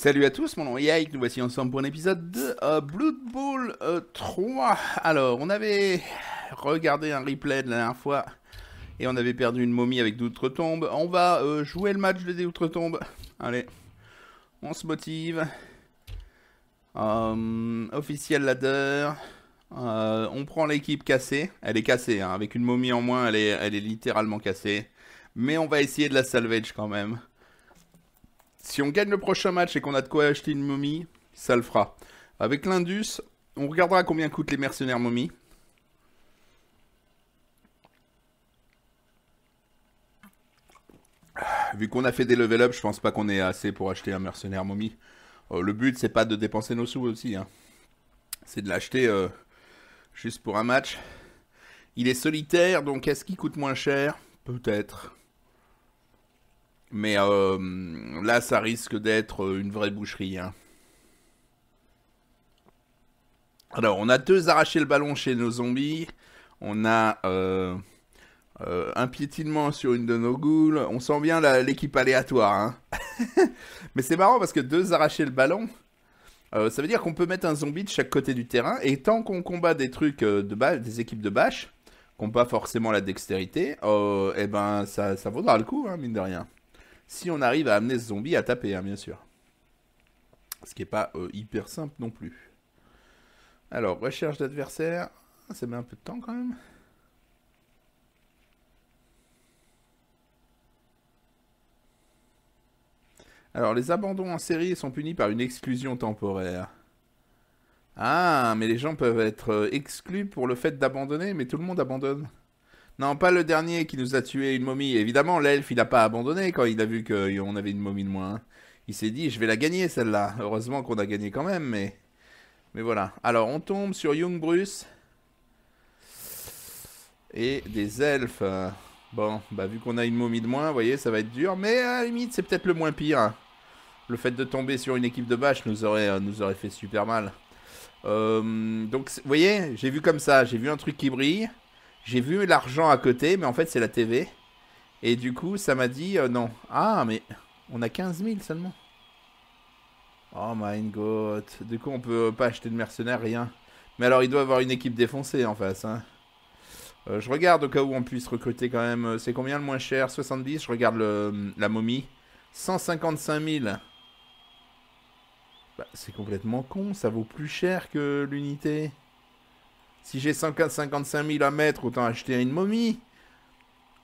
Salut à tous, mon nom est nous voici ensemble pour un épisode de euh, Blood Bowl 3. Euh, Alors, on avait regardé un replay de la dernière fois et on avait perdu une momie avec d'outre-tombes. On va euh, jouer le match des outre-tombes. Allez, on se motive. officiel ladder. on prend l'équipe cassée. Elle est cassée, hein. avec une momie en moins, elle elle est littéralement cassée. Mais on va essayer de la salvage quand même. Si on gagne le prochain match et qu'on a de quoi acheter une momie, ça le fera. Avec l'Indus, on regardera combien coûtent les mercenaires momies. Vu qu'on a fait des level up, je pense pas qu'on ait assez pour acheter un mercenaire momie. Euh, le but, c'est pas de dépenser nos sous aussi. Hein. C'est de l'acheter euh, juste pour un match. Il est solitaire, donc est-ce qu'il coûte moins cher Peut-être. Mais euh, là, ça risque d'être euh, une vraie boucherie. Hein. Alors, on a deux arrachés le ballon chez nos zombies. On a euh, un piétinement sur une de nos goules. On sent bien l'équipe aléatoire. Hein. Mais c'est marrant parce que deux arrachés le ballon, ça veut dire qu'on peut mettre un zombie de chaque côté du terrain. Et tant qu'on combat des trucs de des équipes de bâche, qui n'ont pas forcément la dextérité, et eh ben ça, ça vaudra le coup, hein, mine de rien. Si on arrive à amener ce zombie à taper, hein, bien sûr. Ce qui n'est pas euh, hyper simple non plus. Alors, recherche d'adversaire. Ah, ça met un peu de temps quand même. Alors, les abandons en série sont punis par une exclusion temporaire. Ah, mais les gens peuvent être euh, exclus pour le fait d'abandonner, mais tout le monde abandonne. Non, pas le dernier qui nous a tué une momie. Évidemment, l'elfe, il n'a pas abandonné quand il a vu qu'on euh, avait une momie de moins. Hein. Il s'est dit, je vais la gagner celle-là. Heureusement qu'on a gagné quand même, mais... Mais voilà. Alors, on tombe sur Young Bruce. Et des elfes. Bon, bah vu qu'on a une momie de moins, vous voyez, ça va être dur. Mais à la limite, c'est peut-être le moins pire. Hein. Le fait de tomber sur une équipe de bâches nous aurait, euh, nous aurait fait super mal. Euh, donc, vous voyez, j'ai vu comme ça. J'ai vu un truc qui brille. J'ai vu l'argent à côté, mais en fait, c'est la TV. Et du coup, ça m'a dit euh, non. Ah, mais on a 15 000 seulement. Oh my god. Du coup, on peut pas acheter de mercenaires, rien. Mais alors, il doit avoir une équipe défoncée en face. Hein. Euh, je regarde au cas où on puisse recruter quand même. Euh, c'est combien le moins cher 70. Je regarde la momie. 155 000. Bah, c'est complètement con. Ça vaut plus cher que l'unité. Si j'ai 155 000 à mettre, autant acheter une momie.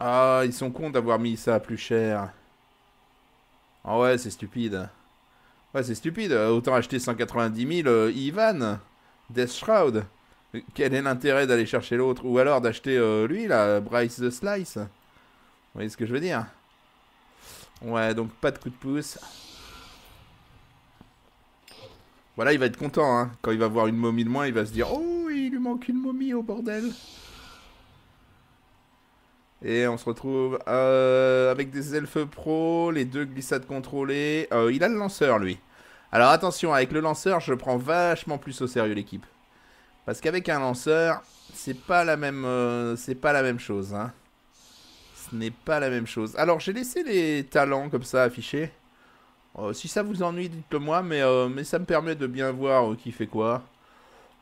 Ah, ils sont cons d'avoir mis ça plus cher. Ah ouais, c'est stupide. Ouais, c'est stupide. Autant acheter 190 000 euh, Ivan. Death Shroud. Quel est l'intérêt d'aller chercher l'autre Ou alors d'acheter euh, lui, là, Bryce the Slice. Vous voyez ce que je veux dire Ouais, donc pas de coup de pouce. Voilà, il va être content. Hein. Quand il va voir une momie de moins, il va se dire Oh manque une momie au bordel. Et on se retrouve euh, avec des elfes pro, les deux glissades contrôlées. Euh, il a le lanceur, lui. Alors attention, avec le lanceur, je prends vachement plus au sérieux l'équipe. Parce qu'avec un lanceur, c'est pas la même, euh, c'est pas la même chose. Hein. Ce n'est pas la même chose. Alors j'ai laissé les talents comme ça affichés. si ça vous ennuie, dites-le moi, mais, mais ça me permet de bien voir qui fait quoi.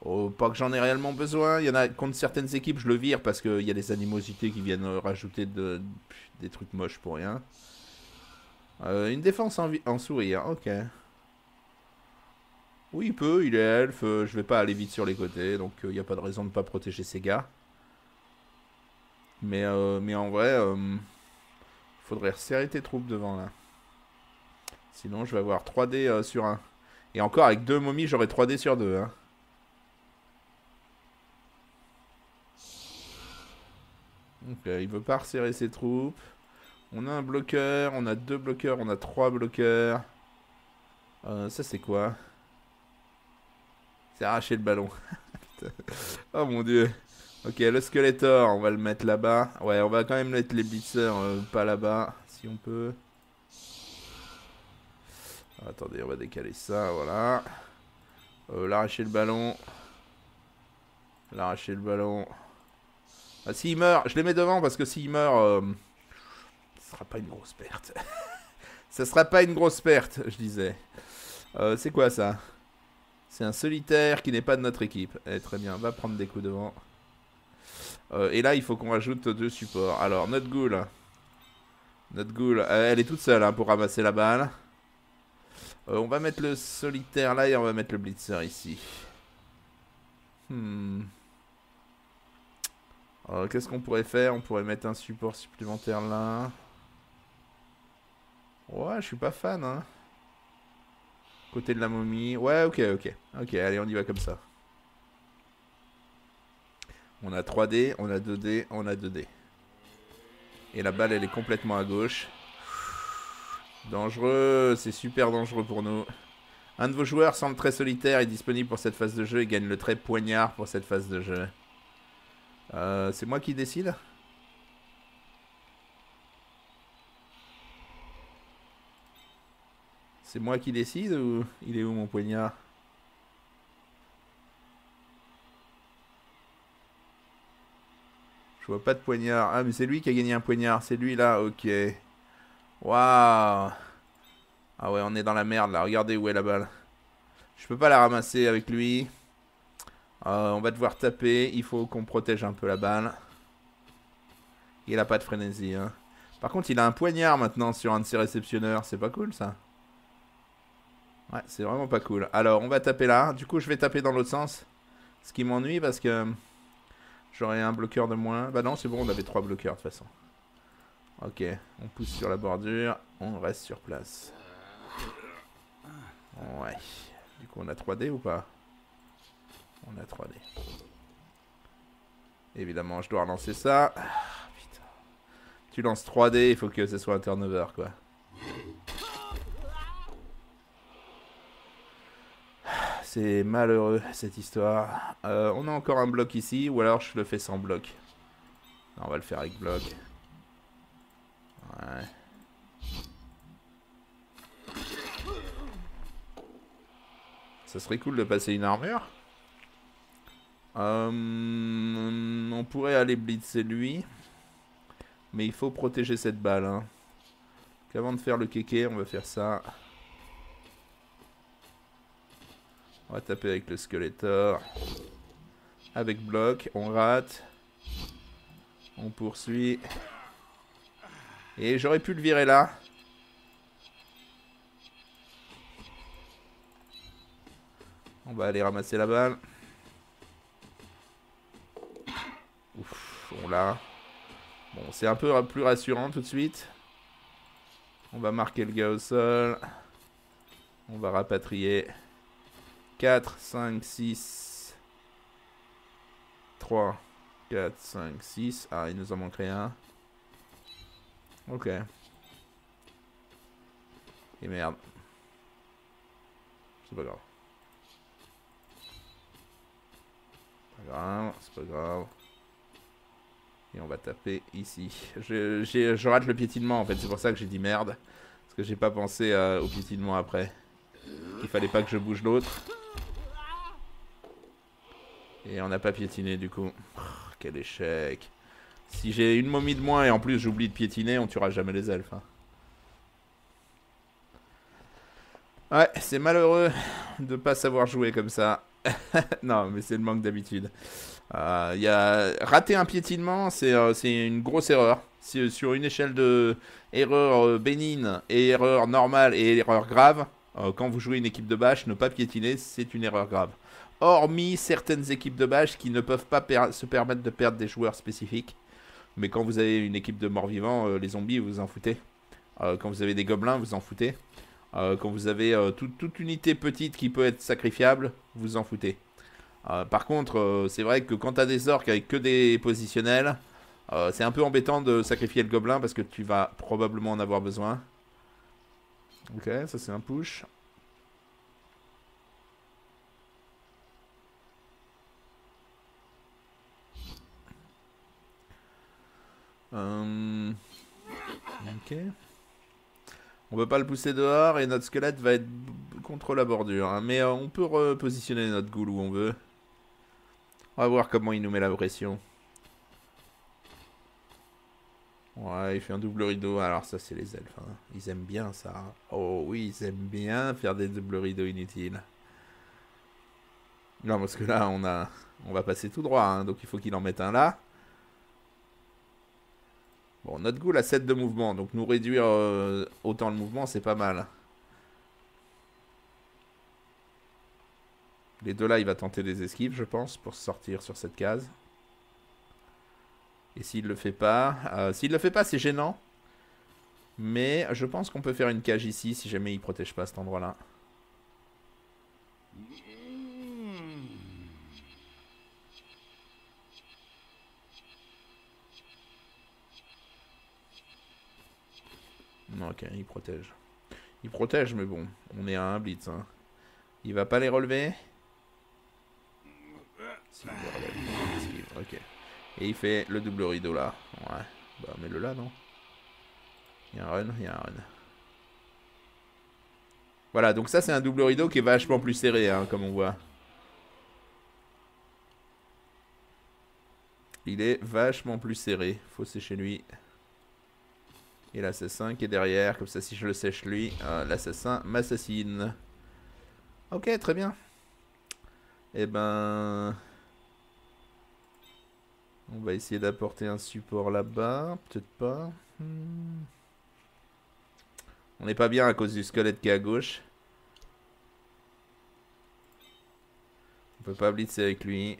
Oh, pas que j'en ai réellement besoin. Il y en a contre certaines équipes, je le vire parce qu'il y a des animosités qui viennent rajouter des trucs moches pour rien. Euh, une défense en, sourire, ok. Oui, il peut, il est elfe, euh, je vais pas aller vite sur les côtés, donc euh, il n'y a pas de raison de ne pas protéger ces gars. Mais, mais en vrai, il faudrait resserrer tes troupes devant là. Sinon, je vais avoir 3D sur 1. Et encore, avec deux momies, j'aurai 3D sur 2. Hein. Donc il veut pas resserrer ses troupes. On a un bloqueur, on a deux bloqueurs, on a trois bloqueurs. Euh, ça c'est quoi C'est arracher le ballon. oh mon dieu. Ok, le Skeletor, on va le mettre là-bas. Ouais, on va quand même mettre les blitzers euh, pas là-bas, si on peut. Ah, attendez, on va décaler ça, voilà. Euh, l'arracher le ballon. L'arracher le ballon. Ah, s'il meurt, je les mets devant parce que s'il meurt, euh, ce sera pas une grosse perte. Ce sera pas une grosse perte, je disais. Euh, c'est quoi ça C'est un solitaire qui n'est pas de notre équipe. Eh, très bien, va prendre des coups devant. Euh, et là, il faut qu'on rajoute deux supports. Alors, notre ghoul. Notre ghoul, elle est toute seule hein, pour ramasser la balle. on va mettre le solitaire là et on va mettre le blitzer ici. Hmm. Alors, euh, Qu'est-ce qu'on pourrait faire On pourrait mettre un support supplémentaire là. Ouais, je suis pas fan, hein. Côté de la momie. Ouais, ok, ok. Ok, allez, on y va comme ça. On a 3D, on a 2D, on a 2D. Et la balle, elle est complètement à gauche. Dangereux, c'est super dangereux pour nous. Un de vos joueurs semble très solitaire et disponible pour cette phase de jeu et gagne le trait poignard pour cette phase de jeu. Euh, c'est moi qui décide C'est moi qui décide ou il est où mon poignard Je vois pas de poignard. Ah mais c'est lui qui a gagné un poignard, c'est lui là, ok. Waouh Ah ouais, on est dans la merde là, regardez où est la balle. Je peux pas la ramasser avec lui. Euh, on va devoir taper. Il faut qu'on protège un peu la balle. Il a pas de frénésie. Hein. Par contre, il a un poignard maintenant sur un de ses réceptionneurs. C'est pas cool, ça. Ouais, c'est vraiment pas cool. Alors, on va taper là. Du coup, je vais taper dans l'autre sens. Ce qui m'ennuie parce que j'aurais un bloqueur de moins. Bah non, c'est bon, on avait trois bloqueurs de toute façon. Ok, on pousse sur la bordure. On reste sur place. Ouais. Du coup, on a 3D ou pas on a 3D. Évidemment, je dois relancer ça. Ah, putain. Tu lances 3D, il faut que ce soit un turnover, quoi. C'est malheureux, cette histoire. Euh, on a encore un bloc ici, ou alors je le fais sans bloc. on va le faire avec bloc. Ouais. Ça serait cool de passer une armure euh, on pourrait aller blitzer lui. Mais il faut protéger cette balle. Hein. avant de faire le kéké, on va faire ça. On va taper avec le Skeletor. Avec bloc, on rate. On poursuit. Et j'aurais pu le virer là. On va aller ramasser la balle. Bon, c'est un peu plus rassurant tout de suite. On va marquer le gars au sol. On va rapatrier. 4, 5, 6. 3, 4, 5, 6. Ah, il nous en manque rien Ok. Et merde. C'est pas grave. Pas grave, c'est pas grave. Et on va taper ici. Je, je rate le piétinement en fait, c'est pour ça que j'ai dit merde. Parce que j'ai pas pensé euh, au piétinement après. Il fallait pas que je bouge l'autre. Et on n'a pas piétiné du coup. quel échec. Si j'ai une momie de moins et en plus j'oublie de piétiner, on tuera jamais les elfes. Hein. Ouais, c'est malheureux de pas savoir jouer comme ça. non, mais c'est le manque d'habitude. Euh, y rater un piétinement, c'est euh, une grosse erreur. Sur une échelle de erreur euh, bénigne et erreur normale et erreur grave, euh, quand vous jouez une équipe de bâche, ne pas piétiner, c'est une erreur grave. Hormis certaines équipes de bâche qui ne peuvent pas se permettre de perdre des joueurs spécifiques. Mais quand vous avez une équipe de morts-vivants, les zombies, vous en foutez. quand vous avez des gobelins, vous en foutez. quand vous avez toute unité petite qui peut être sacrifiable, vous en foutez. Euh, par contre, euh, c'est vrai que quand t'as des orques avec que des positionnels, euh, c'est un peu embêtant de sacrifier le gobelin parce que tu vas probablement en avoir besoin. Ok, ça c'est un push. Ok. On peut pas le pousser dehors et notre squelette va être contre la bordure. Hein. mais on peut repositionner notre ghoul où on veut. On va voir comment il nous met la pression. Ouais, il fait un double rideau. Alors ça, c'est les elfes. Hein. Ils aiment bien ça. Oh oui, ils aiment bien faire des doubles rideaux inutiles. Non, parce que là, on a, on va passer tout droit. Hein. donc il faut qu'il en mette un là. Bon, notre goût a 7 de mouvement. Donc nous réduire euh, autant le mouvement, c'est pas mal. Les deux là, il va tenter des esquives, je pense, pour sortir sur cette case. Et s'il le fait pas, euh, s'il le fait pas, c'est gênant. Mais je pense qu'on peut faire une cage ici si jamais il protège pas cet endroit-là. ok, il protège. Il protège, mais bon, on est à un blitz. Hein. Il va pas les relever ok. Et il fait le double rideau là. Ouais. Bah mets-le là, non Il y a un run, il y a un run. Voilà, donc ça c'est un double rideau qui est vachement plus serré, hein, comme on voit. Il est vachement plus serré. Faut sécher lui. Et l'assassin qui est derrière. Comme ça, si je le sèche lui, euh, l'assassin m'assassine. Ok, très bien. Eh ben... On va essayer d'apporter un support là-bas. Peut-être pas. Hmm. On n'est pas bien à cause du squelette qui est à gauche. On peut pas blitzer avec lui.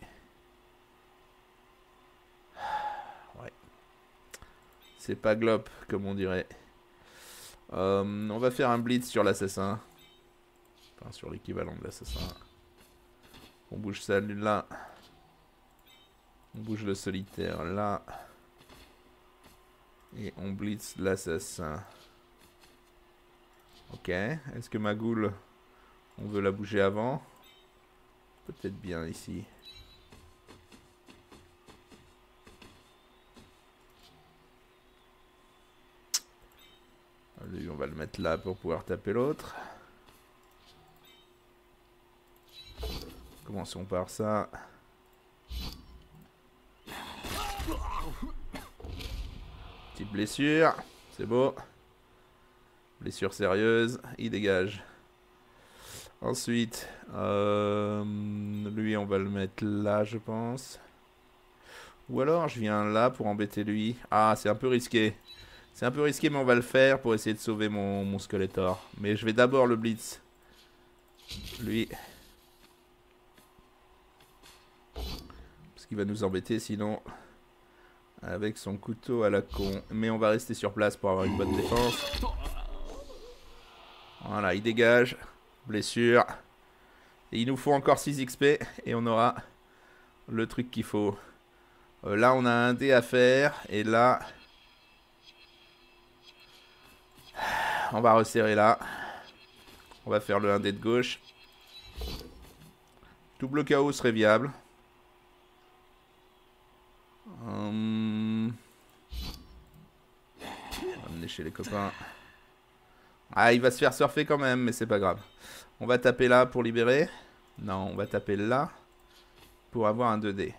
Ouais. C'est pas glop, comme on dirait. Euh, on va faire un blitz sur l'assassin. Enfin, sur l'équivalent de l'assassin. On bouge ça là. On bouge le solitaire là. Et on blitz l'assassin. Ok. Est-ce que ma goule, on veut la bouger avant Peut-être bien ici. Allez, on va le mettre là pour pouvoir taper l'autre. Commençons par ça. Petite blessure. C'est beau. Blessure sérieuse. Il dégage. Ensuite, euh, lui, on va le mettre là, je pense. Ou alors, je viens là pour embêter lui. Ah, c'est un peu risqué. C'est un peu risqué, mais on va le faire pour essayer de sauver mon, mon Skeletor. Mais je vais d'abord le Blitz. Lui. Parce qu'il va nous embêter, sinon... Avec son couteau à la con. Mais on va rester sur place pour avoir une bonne défense. Voilà, il dégage. Blessure. Et il nous faut encore 6 XP. Et on aura le truc qu'il faut. Euh, là, on a un dé à faire. Et là... On va resserrer là. On va faire le 1 dé de gauche. Double KO serait viable. Hum... chez les copains. Ah, il va se faire surfer quand même, mais c'est pas grave. On va taper là pour libérer. Non, on va taper là pour avoir un 2D.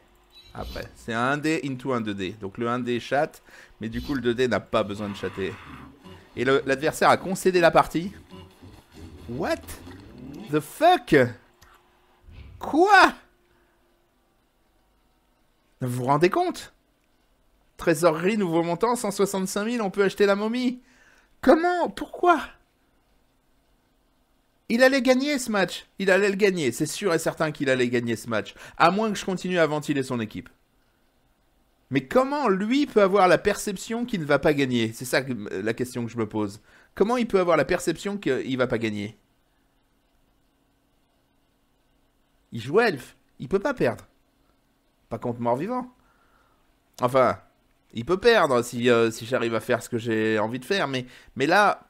Après, c'est un 1D into un 2D. Donc le 1D chatte, mais du coup le 2D n'a pas besoin de chatter. Et l'adversaire a concédé la partie. What the fuck Quoi Vous vous rendez compte Trésorerie, nouveau montant, 165 000, on peut acheter la momie. Comment Pourquoi il allait gagner ce match. Il allait le gagner. C'est sûr et certain qu'il allait gagner ce match. À moins que je continue à ventiler son équipe. Mais comment lui peut avoir la perception qu'il ne va pas gagner C'est ça euh, la question que je me pose. Comment il peut avoir la perception qu'il ne va pas gagner Il joue Elf. Il peut pas perdre. Pas contre mort-vivant. Enfin, il peut perdre euh, si, j'arrive à faire ce que j'ai envie de faire. Mais, mais là,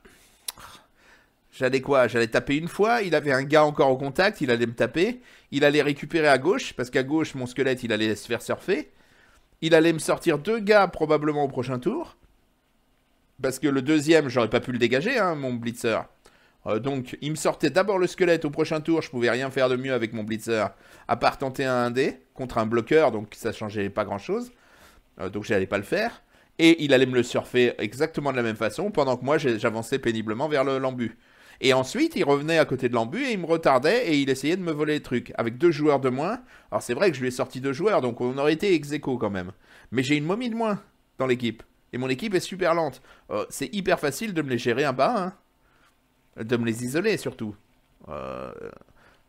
J'allais quoi J'allais taper une fois, il avait un gars encore au contact, il allait me taper, il allait récupérer à gauche, parce qu'à gauche, mon squelette, il allait se faire surfer. Il allait me sortir deux gars probablement au prochain tour, parce que le deuxième, j'aurais pas pu le dégager, hein, mon blitzer. Euh, donc, il me sortait d'abord le squelette au prochain tour, je pouvais rien faire de mieux avec mon blitzer, à part tenter un 1D contre un bloqueur, donc ça changeait pas grand-chose. Euh, donc j'allais pas le faire. Et il allait me le surfer exactement de la même façon, pendant que moi j'avançais péniblement vers l'embu. et ensuite, il revenait à côté de l'embu et il me retardait et il essayait de me voler le truc, avec deux joueurs de moins. Alors c'est vrai que je lui ai sorti deux joueurs, donc on aurait été ex quand même. Mais j'ai une momie de moins dans l'équipe. Et mon équipe est super lente. Euh, c'est hyper facile de me les gérer un bas, hein. De me les isoler surtout. Euh...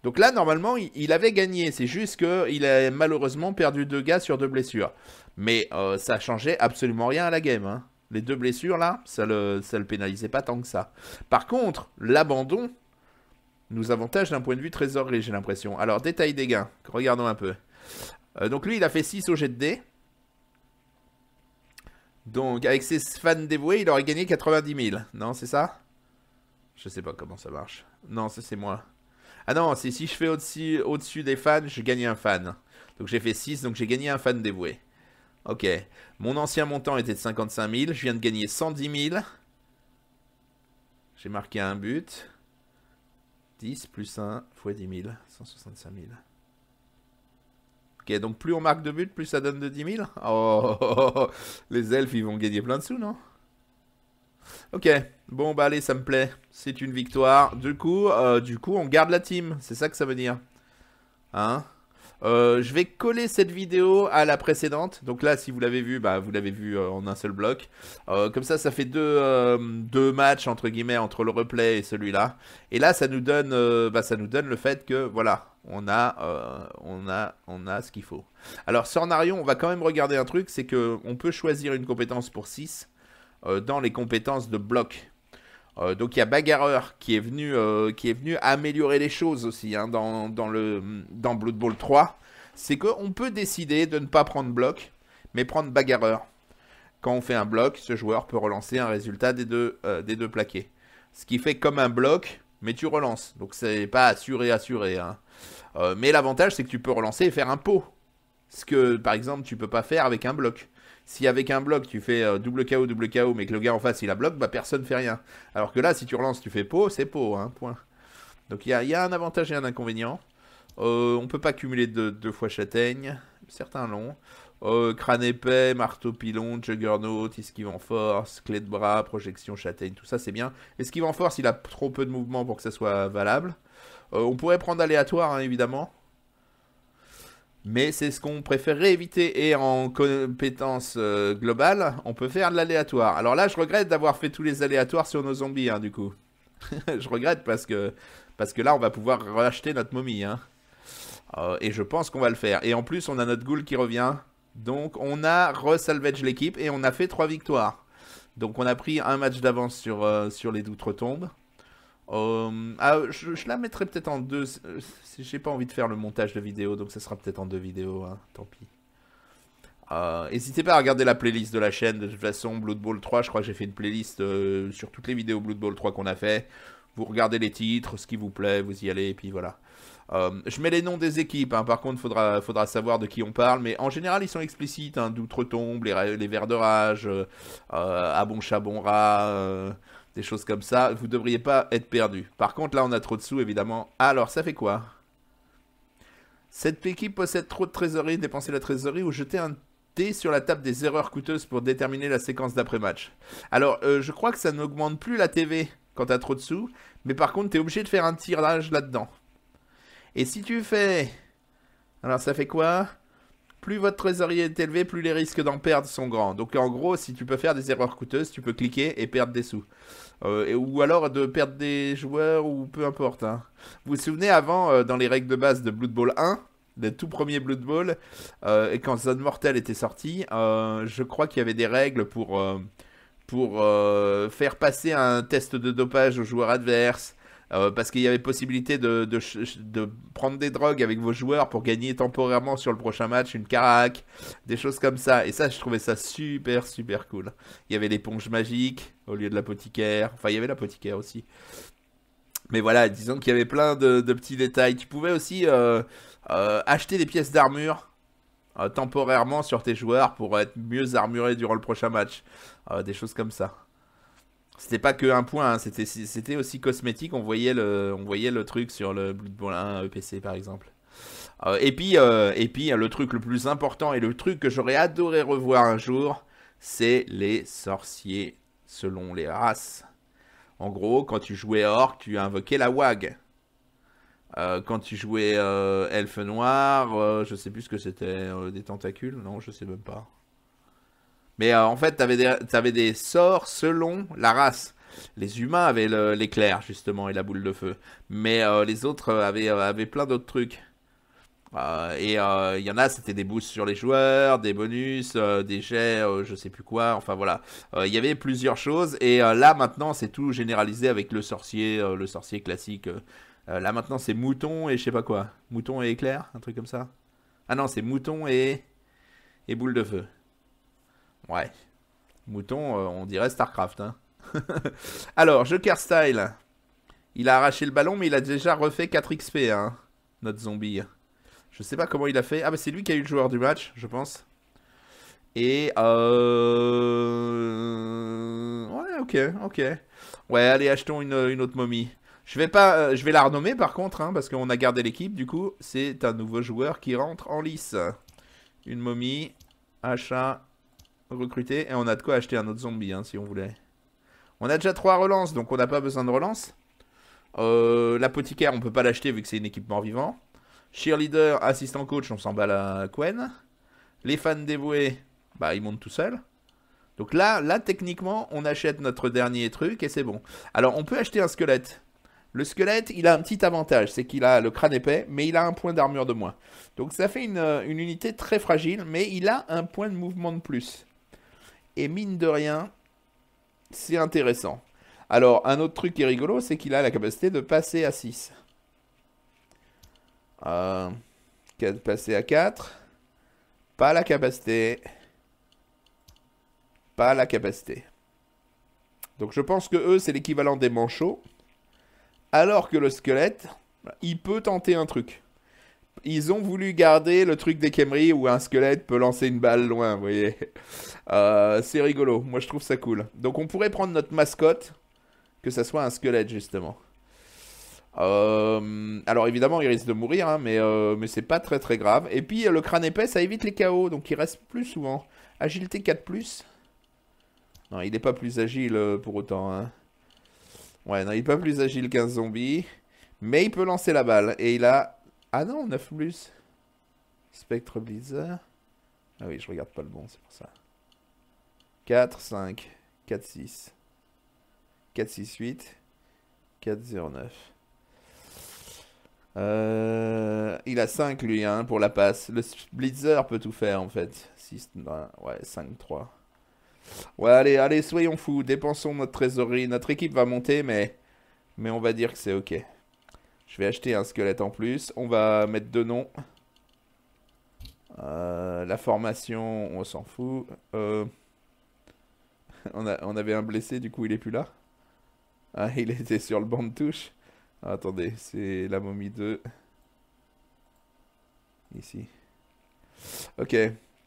Donc là, normalement, il, avait gagné. C'est juste qu'il a malheureusement perdu deux gars sur deux blessures. Mais ça euh, ça changeait absolument rien à la game. Hein. Les deux blessures, là, ça le, le pénalisait pas tant que ça. Par contre, l'abandon nous avantage d'un point de vue trésorerie, j'ai l'impression. Alors, détail des gains. Regardons un peu. Euh, donc lui, il a fait 6 au jet de dés. Donc, avec ses fans dévoués, il aurait gagné 90 000. Non, c'est ça Je sais pas comment ça marche. Non, c'est moi. Ah non, c'est si je fais au-dessus des fans, je gagne un fan. Donc j'ai fait 6, donc j'ai gagné un fan dévoué. Ok. Mon ancien montant était de 55 000. Je viens de gagner 110 000. J'ai marqué un but. 10 plus 1 fois 10 000. 165 000. Ok, donc plus on marque de but, plus ça donne de 10 000 oh, les elfes, ils vont gagner plein de sous, non Ok, bon, bah allez, ça me plaît. C'est une victoire. Du coup, euh, du coup, on garde la team. C'est ça que ça veut dire. Hein euh, je vais coller cette vidéo à la précédente. Donc là, si vous l'avez vu, bah, vous l'avez vu euh, en un seul bloc. comme ça, ça fait deux, matchs entre guillemets entre le replay et celui-là. Et là, ça nous donne, bah, ça nous donne le fait que voilà, on a, on a, on a ce qu'il faut. Alors sur on va quand même regarder un truc, c'est que peut choisir une compétence pour 6 dans les compétences de bloc. Euh, donc il y a Bagarreur qui est venu, euh, qui est venu améliorer les choses aussi hein, dans, le, Blood Bowl 3. C'est qu'on peut décider de ne pas prendre bloc, mais prendre Bagarreur. Quand on fait un bloc, ce joueur peut relancer un résultat des deux, euh, des deux plaqués. Ce qui fait comme un bloc, mais tu relances. Donc c'est pas assuré, assuré. Hein. mais l'avantage, c'est que tu peux relancer et faire un pot. Ce que, par exemple, tu peux pas faire avec un bloc. Si avec un bloc, tu fais euh, double KO, double KO, mais que le gars en face, il a bloc, bah personne fait rien. Alors que là, si tu relances, tu fais pot, c'est pot, hein, point. Donc il y, a, un avantage et un inconvénient. On euh, on peut pas cumuler deux, fois châtaigne, certains l'ont. Euh, crâne épais, marteau pilon, juggernaut, esquive en force, clé de bras, projection châtaigne, tout ça c'est bien. Esquive en force, il a trop peu de mouvement pour que ça soit valable. on pourrait prendre aléatoire, hein, évidemment mais c'est ce qu'on préférerait éviter. Et en compétence euh, globale, on peut faire de l'aléatoire. Alors là, je regrette d'avoir fait tous les aléatoires sur nos zombies, hein, du coup. je regrette parce que, parce que là, on va pouvoir racheter notre momie. Hein. Euh, et je pense qu'on va le faire. Et en plus, on a notre ghoul qui revient. Donc, on a resalvage l'équipe et on a fait trois victoires. Donc, on a pris un match d'avance sur, euh, sur les doutes tombes euh, ah, je, la mettrai peut-être en deux. Euh, j'ai pas envie de faire le montage de vidéo, donc ça sera peut-être en deux vidéos, hein, tant pis. Euh, n'hésitez pas à regarder la playlist de la chaîne, de toute façon, Blood Bowl 3, je crois que j'ai fait une playlist sur toutes les vidéos Blood Bowl 3 qu'on a fait. Vous regardez les titres, ce qui vous plaît, vous y allez, et puis voilà. je mets les noms des équipes, hein, par contre, faudra, faudra savoir de qui on parle, mais en général, ils sont explicites, hein, d'outre-tombe, les, Verts vers de rage, à bon chat, bon rat des choses comme ça, vous ne devriez pas être perdu. Par contre, là, on a trop de sous, évidemment. Alors, ça fait quoi Cette équipe possède trop de trésorerie, Dépenser la trésorerie ou jeter un dé sur la table des erreurs coûteuses pour déterminer la séquence d'après-match. Alors, euh, je crois que ça n'augmente plus la TV quand t'as trop de sous, mais par contre, es obligé de faire un tirage là-dedans. Et si tu fais... Alors, ça fait quoi plus votre trésorerie est élevée, plus les risques d'en perdre sont grands. Donc en gros, si tu peux faire des erreurs coûteuses, tu peux cliquer et perdre des sous. Euh, ou alors de perdre des joueurs, ou peu importe. Hein. Vous vous souvenez, avant, euh, dans les règles de base de Blood Bowl 1, des tout premier Blood Bowl, euh, et quand Zone Mortel était sorti, je crois qu'il y avait des règles pour, pour faire passer un test de dopage aux joueurs adverses, euh, parce qu'il y avait possibilité de, prendre des drogues avec vos joueurs pour gagner temporairement sur le prochain match une carac, des choses comme ça. Et ça, je trouvais ça super, super cool. Il y avait l'éponge magique au lieu de l'apothicaire. Enfin, il y avait l'apothicaire aussi. Mais voilà, disons qu'il y avait plein de, petits détails. Tu pouvais aussi euh, euh, acheter des pièces d'armure temporairement sur tes joueurs pour être mieux armuré durant le prochain match. des choses comme ça. C'était pas que un point, hein, c'était aussi cosmétique. On voyait, le, on voyait le truc sur le Bloodborne 1 EPC par exemple. Euh, et, puis, euh, et le truc le plus important et le truc que j'aurais adoré revoir un jour, c'est les sorciers selon les races. En gros, quand tu jouais orc, tu invoquais la wag. Euh, quand tu jouais elfe noir, je sais plus ce que c'était, des tentacules, non, je sais même pas. Mais euh, en fait, t'avais des, avais des sorts selon la race. Les humains avaient l'éclair, justement, et la boule de feu. Mais euh, les autres euh, avaient, plein d'autres trucs. et il y en a, c'était des boosts sur les joueurs, des bonus, des jets, je sais plus quoi. Enfin voilà, il y avait plusieurs choses. Et là, maintenant, c'est tout généralisé avec le sorcier, le sorcier classique. là, maintenant, c'est mouton et je sais pas quoi. Mouton et éclair, un truc comme ça. Ah non, c'est mouton et... et boule de feu. Ouais. Mouton, euh, on dirait StarCraft. Hein. Alors, Joker Style. Il a arraché le ballon, mais il a déjà refait 4 XP, hein, notre zombie. Je sais pas comment il a fait. Ah, bah c'est lui qui a eu le joueur du match, je pense. Et... Euh... Ouais, ok, ok. Ouais, allez, achetons une, une autre momie. Je vais pas, euh, je vais la renommer par contre, hein, parce qu'on a gardé l'équipe. Du coup, c'est un nouveau joueur qui rentre en lice. Une momie, achat, recruter. Et on a de quoi acheter un autre zombie, hein, si on voulait. On a déjà 3 relances, donc on n'a pas besoin de relance. Euh, l'apothicaire, on peut pas l'acheter vu que c'est une équipement vivant Cheerleader, assistant coach, on s'en bat la Quen. Les fans dévoués, bah ils montent tout seuls. Donc là, là techniquement, on achète notre dernier truc et c'est bon. Alors on peut acheter un squelette. Le squelette, il a un petit avantage, c'est qu'il a le crâne épais, mais il a un point d'armure de moins. Donc ça fait une, une, unité très fragile, mais il a un point de mouvement de plus. Et mine de rien, c'est intéressant. Alors, un autre truc qui est rigolo, c'est qu'il a la capacité de passer à 6. Euh, passer à 4. Pas la capacité. Pas la capacité. Donc je pense que eux, c'est l'équivalent des manchots. Alors que le squelette, bah, il peut tenter un truc ils ont voulu garder le truc des Kemri où un squelette peut lancer une balle loin, vous voyez. Euh, c'est rigolo, moi je trouve ça cool. Donc on pourrait prendre notre mascotte, que ça soit un squelette justement. Euh, alors évidemment il risque de mourir, hein, mais, euh, mais c'est pas très très grave. Et puis le crâne épais ça évite les KO, donc il reste plus souvent. Agilité 4+. Non, il n'est pas plus agile pour autant. Hein. Ouais, non, il n'est pas plus agile qu'un zombie. Mais il peut lancer la balle. Et il a ah non, 9 plus. Spectre Blizzard. Ah oui, je regarde pas le bon, c'est pour ça. 4, 5, 4, 6. 4, 6, 8. 4, 0, 9. il a 5 lui hein, pour la passe. Le Blitzer peut tout faire en fait. 6, ouais, 5, 3. Ouais, allez, allez, soyons fous. Dépensons notre trésorerie. Notre équipe va monter, mais, mais on va dire que c'est ok. Je vais acheter un squelette en plus. On va mettre deux noms. Euh, la formation, on s'en fout. Euh, on, avait un blessé, du coup il est plus là. Ah, il était sur le banc de touche. attendez, c'est la momie 2. Ici. Ok.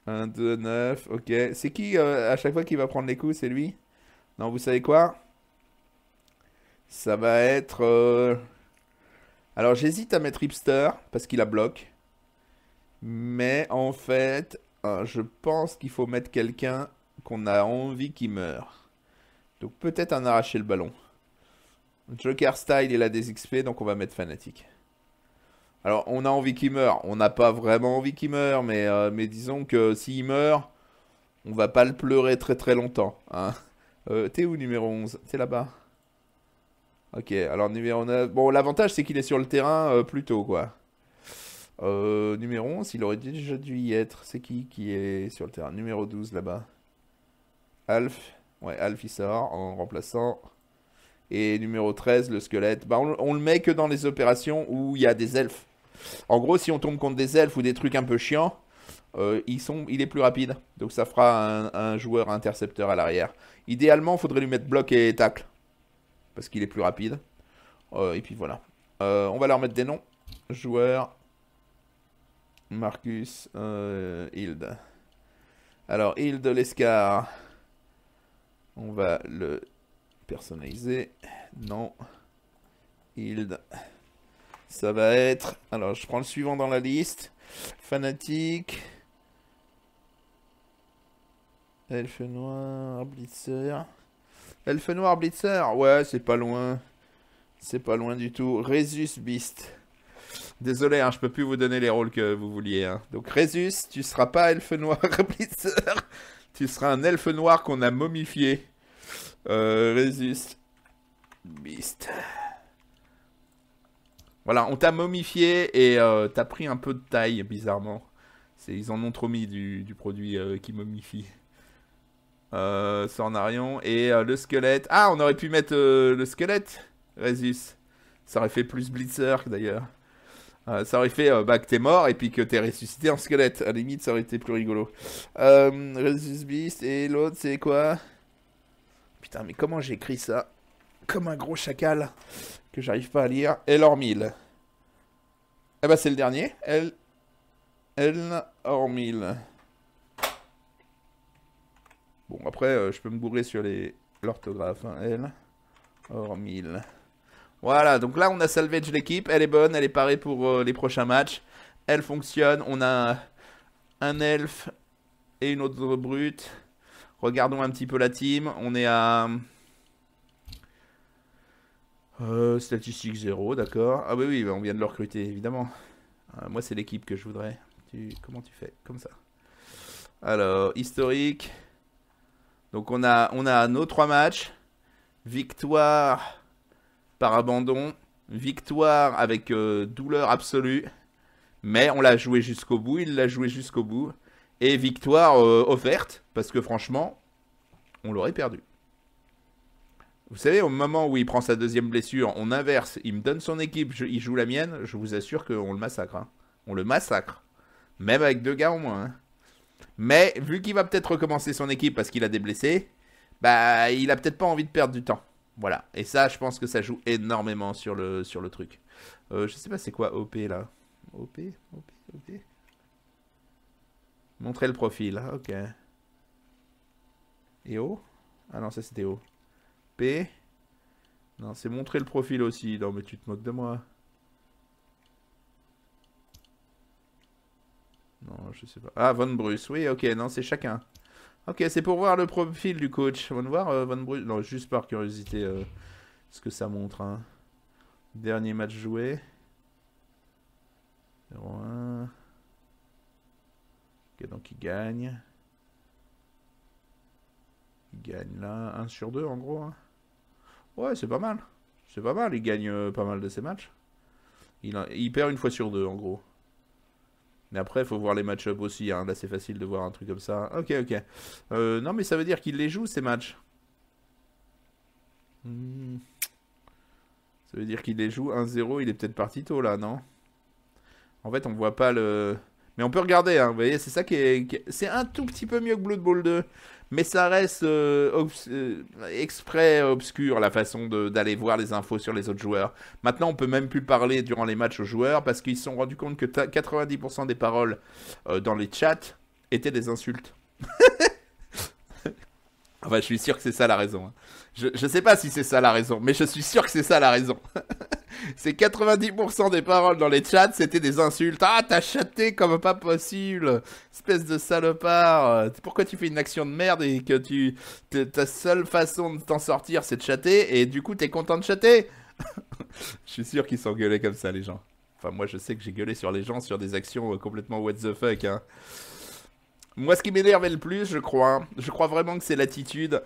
1, 2, 9. Ok. C'est qui euh, à chaque fois qui va prendre les coups C'est lui Non, vous savez quoi Ça va être... Alors j'hésite à mettre Hipster parce qu'il a bloc. Mais en fait, euh, je pense qu'il faut mettre quelqu'un qu'on a envie qu'il meure. Donc peut-être un arracher le ballon. Joker Style, il a des XP, donc on va mettre Fanatique. Alors on a envie qu'il meure. On n'a pas vraiment envie qu'il meure, mais, euh, mais disons que s'il meurt, on va pas le pleurer très très longtemps. Hein. Euh, t'es où numéro 11 T'es là-bas Ok, alors numéro 9. Bon, l'avantage, c'est qu'il est sur le terrain euh, plus tôt, quoi. Euh, numéro 11, il aurait déjà dû y être. C'est qui qui est sur le terrain Numéro 12, là-bas. Alf. Ouais, Alf, il sort en remplaçant. Et numéro 13, le squelette. Bah, on, le met que dans les opérations où il y a des elfes. En gros, si on tombe contre des elfes ou des trucs un peu chiants, euh, ils sont, il est plus rapide. Donc ça fera un, joueur intercepteur à l'arrière. Idéalement, il faudrait lui mettre bloc et tacle parce qu'il est plus rapide. Euh, et puis voilà. Euh, on va leur mettre des noms. Joueur Marcus euh, Hild. Alors, Hild Lescar. On va le personnaliser. Non. Hild. Ça va être... Alors, je prends le suivant dans la liste. Fanatique. Elfe noir, Blitzer. Elfe noir Blitzer. Ouais, c'est pas loin. C'est pas loin du tout. Résus Beast. Désolé, hein, je peux plus vous donner les rôles que vous vouliez. Hein. Donc Résus, tu seras pas elfe noir Blitzer. tu seras un elfe noir qu'on a momifié. Euh, Résus Beast. Voilà, on t'a momifié et euh, t'as pris un peu de taille, bizarrement. Ils en ont trop mis du, produit euh, qui momifie. Euh, Sornarion. Et euh, le squelette. Ah, on aurait pu mettre euh, le squelette, Résus. Ça aurait fait plus Blitzer d'ailleurs. Euh, ça aurait fait bah, que t'es mort et puis que t'es ressuscité en squelette. À la limite, ça aurait été plus rigolo. Résus Beast et l'autre, c'est quoi Putain, mais comment j'écris ça Comme un gros chacal que j'arrive pas à lire. Elormil. Eh bah, ben, c'est le dernier. El... Elormil. Bon, après, euh, je peux me bourrer sur les l'orthographe, hein, elle. Or 1000. Voilà, donc là, on a salvage l'équipe. Elle est bonne, elle est parée pour euh, les prochains matchs. Elle fonctionne. On a un elfe et une autre brute. Regardons un petit peu la team. On est à... Euh, statistique 0, d'accord. Ah oui, oui, on vient de le recruter, évidemment. moi, c'est l'équipe que je voudrais. Comment tu fais Comme ça. Alors, historique. Donc on a, on a nos trois matchs. Victoire par abandon. Victoire avec euh, douleur absolue. Mais on l'a joué jusqu'au bout. Il l'a joué jusqu'au bout. Et victoire euh, offerte. Parce que franchement, on l'aurait perdu. Vous savez, au moment où il prend sa deuxième blessure, on inverse. Il me donne son équipe. il joue la mienne. Je vous assure qu'on le massacre. Hein. On le massacre. Même avec deux gars au moins. Hein. Mais vu qu'il va peut-être recommencer son équipe parce qu'il a des blessés, bah il a peut-être pas envie de perdre du temps. Voilà. Et ça, je pense que ça joue énormément sur le, sur le truc. Euh, je sais pas c'est quoi OP là. OP, OP, OP. Montrer le profil, hein, ok. Et O Ah non, ça c'était O. P. Non, c'est montrer le profil aussi. Non, mais tu te moques de moi. Non, je sais pas. Ah, Von Bruce. Oui, ok, non, c'est chacun. Ok, c'est pour voir le profil du coach. On va voir euh, Von Bruce. Non, juste par curiosité, euh, ce que ça montre. Hein. Dernier match joué. 0-1. Ok, donc il gagne. Il gagne là, 1 sur 2 en gros. Hein. Ouais, c'est pas mal. C'est pas mal, il gagne euh, pas mal de ses matchs. Il, il perd une fois sur deux en gros. Mais après, il faut voir les match ups aussi. Hein. Là, c'est facile de voir un truc comme ça. Ok, ok. Euh, non, mais ça veut dire qu'il les joue, ces matchs. Hmm. Ça veut dire qu'il les joue 1-0. Il est peut-être parti tôt, là, non En fait, on voit pas le... Mais on peut regarder, hein, vous voyez, c'est ça qui est... C'est un tout petit peu mieux que Blood Bowl 2, mais ça reste euh, euh, exprès obscur la façon d'aller voir les infos sur les autres joueurs. Maintenant, on peut même plus parler durant les matchs aux joueurs parce qu'ils se sont rendus compte que 90% des paroles euh, dans les chats étaient des insultes. Enfin, ah je suis sûr que c'est ça la raison. Hein. Je, sais pas si c'est ça la raison, mais je suis sûr que c'est ça la raison. c'est 90% des paroles dans les chats, c'était des insultes. Ah, t'as chatté, comme pas possible, espèce de salopard. Pourquoi tu fais une action de merde et que tu ta seule façon de t'en sortir, c'est de chatter et du coup t'es content de chatter Je suis sûr qu'ils sont gueulés comme ça les gens. Enfin, moi je sais que j'ai gueulé sur les gens sur des actions euh, complètement what the fuck. Hein. Moi, ce qui m'énervait le plus, je crois, je crois vraiment que c'est l'attitude.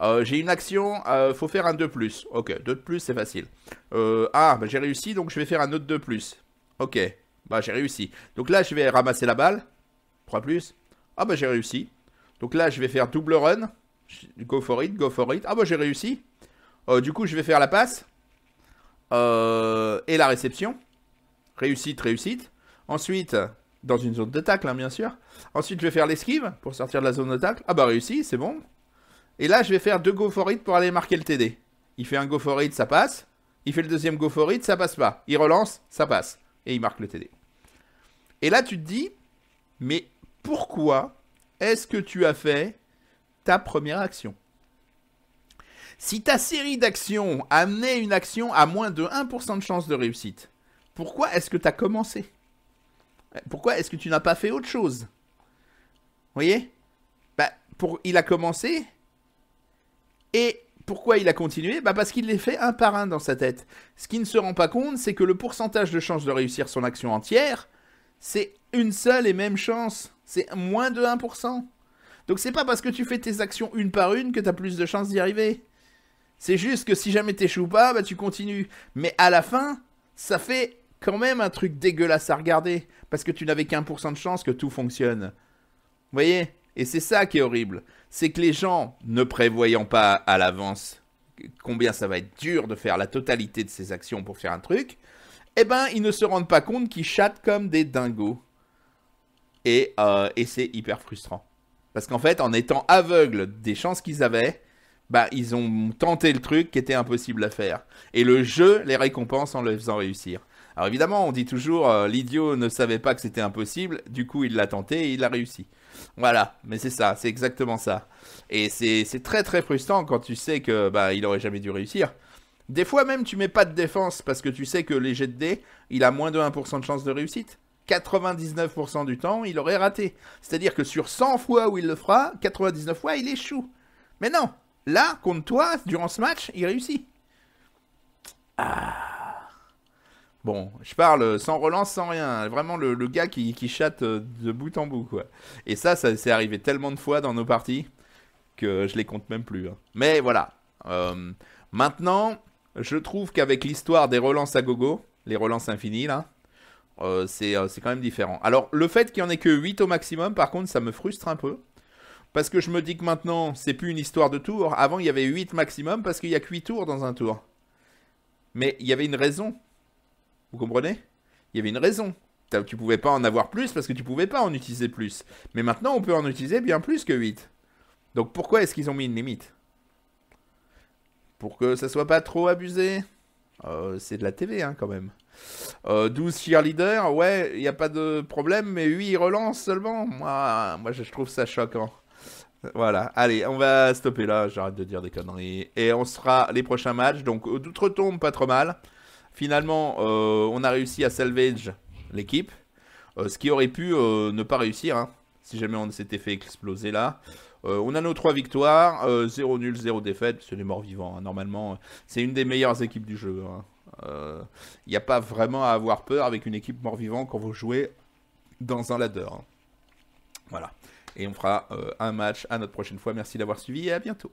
Euh, j'ai une action, euh, faut faire un 2 plus. Ok, 2 de plus, c'est facile. Euh, ah, bah, j'ai réussi, donc je vais faire un autre 2 plus. Ok, bah j'ai réussi. Donc là, je vais ramasser la balle. 3 plus. Ah, bah j'ai réussi. Donc là, je vais faire double run. Go for it, go for it. Ah, bah j'ai réussi. du coup, je vais faire la passe. et la réception. Réussite, réussite. Ensuite, dans une zone de tacle, hein, bien sûr. Ensuite, je vais faire l'esquive pour sortir de la zone de tacle. Ah bah réussi, c'est bon. Et là, je vais faire deux go for it pour aller marquer le TD. Il fait un go for it, ça passe. Il fait le deuxième go for it, ça passe pas. Il relance, ça passe. Et il marque le TD. Et là, tu te dis, mais pourquoi est-ce que tu as fait ta première action Si ta série d'actions amenait une action à moins de 1% de chance de réussite, pourquoi est-ce que tu as commencé pourquoi est-ce que tu n'as pas fait autre chose Vous voyez bah, pour, Il a commencé. Et pourquoi il a continué bah Parce qu'il les fait un par un dans sa tête. Ce qui ne se rend pas compte, c'est que le pourcentage de chance de réussir son action entière, c'est une seule et même chance. C'est moins de 1%. Donc c'est pas parce que tu fais tes actions une par une que tu as plus de chances d'y arriver. C'est juste que si jamais t'échoues pas, bah tu continues. Mais à la fin, ça fait quand même un truc dégueulasse à regarder parce que tu n'avais qu'un pour cent de chance que tout fonctionne. Vous voyez Et c'est ça qui est horrible. C'est que les gens, ne prévoyant pas à l'avance combien ça va être dur de faire la totalité de ces actions pour faire un truc, eh ben, ils ne se rendent pas compte qu'ils chattent comme des dingos. Et, euh, et c'est hyper frustrant. Parce qu'en fait, en étant aveugles des chances qu'ils avaient, bah, ils ont tenté le truc qui était impossible à faire. Et le jeu les récompense en les faisant réussir. Alors évidemment, on dit toujours euh, l'idiot ne savait pas que c'était impossible, du coup il l'a tenté et il a réussi. Voilà, mais c'est ça, c'est exactement ça. Et c'est très très frustrant quand tu sais que bah il aurait jamais dû réussir. Des fois même tu mets pas de défense parce que tu sais que les jets de dés, il a moins de 1% de chance de réussite. 99% du temps, il aurait raté. C'est-à-dire que sur 100 fois où il le fera, 99 fois, il échoue. Mais non, là, contre toi, durant ce match, il réussit. Ah. Bon, je parle euh, sans relance, sans rien. Hein. Vraiment le, gars qui, chatte euh, de bout en bout, quoi. Et ça, ça s'est arrivé tellement de fois dans nos parties que je les compte même plus. Hein. Mais voilà. Euh, maintenant, je trouve qu'avec l'histoire des relances à gogo, les relances infinies, là, c'est quand même différent. Alors, le fait qu'il n'y en ait que 8 au maximum, par contre, ça me frustre un peu. Parce que je me dis que maintenant, c'est plus une histoire de tours. Avant, il y avait 8 maximum parce qu'il n'y a que 8 tours dans un tour. Mais il y avait une raison vous comprenez Il y avait une raison. Tu pouvais pas en avoir plus parce que tu pouvais pas en utiliser plus. Mais maintenant, on peut en utiliser bien plus que 8. Donc pourquoi est-ce qu'ils ont mis une limite Pour que ça soit pas trop abusé euh, C'est de la TV hein, quand même. 12 euh, cheerleaders, ouais, il n'y a pas de problème, mais 8 relance seulement. Moi, moi, je trouve ça choquant. Voilà, allez, on va stopper là, j'arrête de dire des conneries. Et on sera les prochains matchs, donc d'outre-tombe, pas trop mal. Finalement, euh, on a réussi à salvage l'équipe. Euh, ce qui aurait pu euh, ne pas réussir, hein, si jamais on s'était fait exploser là. on a nos trois victoires, 0 nul, 0 défaite, c'est les morts vivants. Hein, normalement, c'est une des meilleures équipes du jeu. Il hein. n'y a pas vraiment à avoir peur avec une équipe mort-vivant quand vous jouez dans un ladder. Voilà. Et on fera un match à notre prochaine fois. Merci d'avoir suivi et à bientôt.